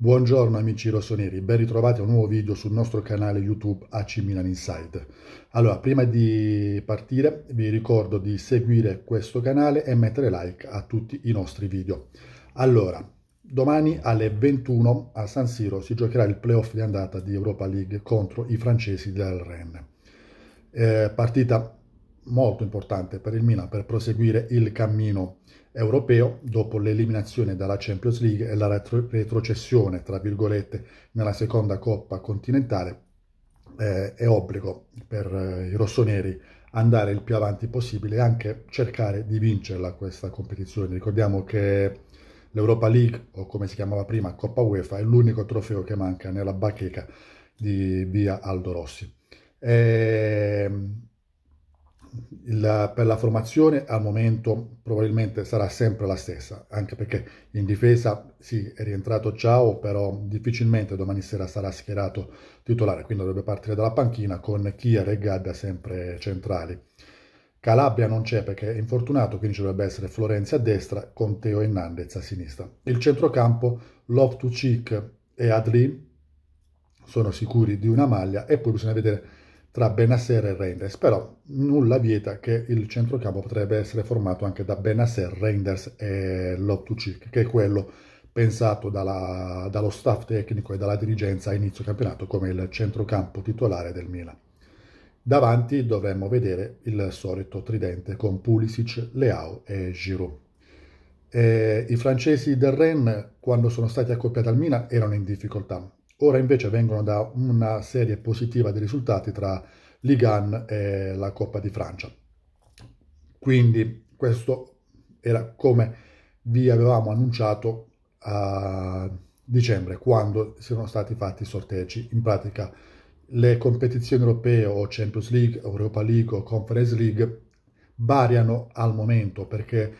Buongiorno amici rossoneri, ben ritrovati a un nuovo video sul nostro canale YouTube AC Milan Inside. Allora, prima di partire vi ricordo di seguire questo canale e mettere like a tutti i nostri video. Allora, domani alle 21 a San Siro si giocherà il playoff di andata di Europa League contro i francesi del Rennes. Eh, partita molto importante per il Milan per proseguire il cammino europeo dopo l'eliminazione dalla Champions League e la retro retrocessione, tra virgolette, nella seconda Coppa continentale. Eh, è obbligo per eh, i rossoneri andare il più avanti possibile e anche cercare di vincerla questa competizione. Ricordiamo che l'Europa League, o come si chiamava prima, Coppa UEFA, è l'unico trofeo che manca nella bacheca di via Aldo Rossi. E ehm, il, per la formazione al momento probabilmente sarà sempre la stessa, anche perché in difesa sì, è rientrato Ciao, però difficilmente domani sera sarà schierato titolare, quindi dovrebbe partire dalla panchina con Kier e Gadda sempre centrali. Calabria non c'è perché è infortunato, quindi ci dovrebbe essere Florenzi a destra con Teo Hernandez a sinistra. Il centrocampo, loftus e Adli sono sicuri di una maglia e poi bisogna vedere tra Benasser e Reinders, però nulla vieta che il centrocampo potrebbe essere formato anche da Benasser, Reinders e Lottucic, che è quello pensato dalla, dallo staff tecnico e dalla dirigenza a inizio campionato come il centrocampo titolare del Milan. Davanti dovremmo vedere il solito tridente con Pulisic, Leao e Giroud. E I francesi del Rennes, quando sono stati accoppiati al Milan, erano in difficoltà, Ora invece vengono da una serie positiva di risultati tra Ligan e la Coppa di Francia. Quindi questo era come vi avevamo annunciato a dicembre, quando si sono stati fatti i sorteggi. In pratica le competizioni europee o Champions League, Europa League o Conference League variano al momento perché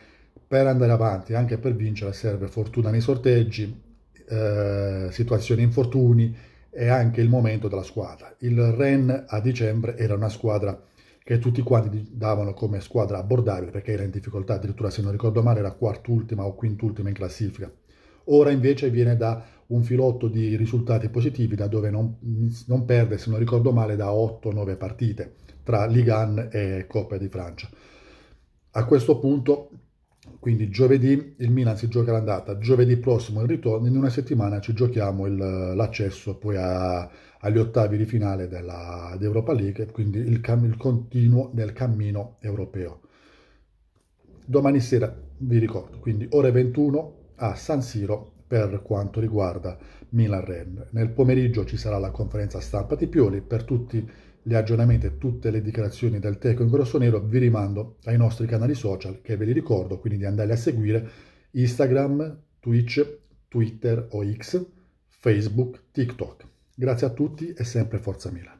per andare avanti, anche per vincere, serve fortuna nei sorteggi, eh, situazioni infortuni e anche il momento della squadra. Il Ren a dicembre era una squadra che tutti quanti davano come squadra abbordabile perché era in difficoltà, addirittura se non ricordo male era quart'ultima o quint'ultima in classifica. Ora invece viene da un filotto di risultati positivi da dove non, non perde, se non ricordo male, da 8-9 partite tra Ligan e Coppa di Francia. A questo punto quindi giovedì il Milan si gioca l'andata, giovedì prossimo il ritorno, in una settimana ci giochiamo l'accesso poi a, agli ottavi di finale della, di League, quindi il, cam, il continuo del cammino europeo. Domani sera, vi ricordo, quindi ore 21 a San Siro per quanto riguarda Milan-Ren. Nel pomeriggio ci sarà la conferenza stampa di Pioli per tutti i gli aggiornamenti e tutte le dichiarazioni del Teco in grosso nero, vi rimando ai nostri canali social che ve li ricordo, quindi di andare a seguire Instagram, Twitch, Twitter o X, Facebook, TikTok. Grazie a tutti e sempre Forza Milan.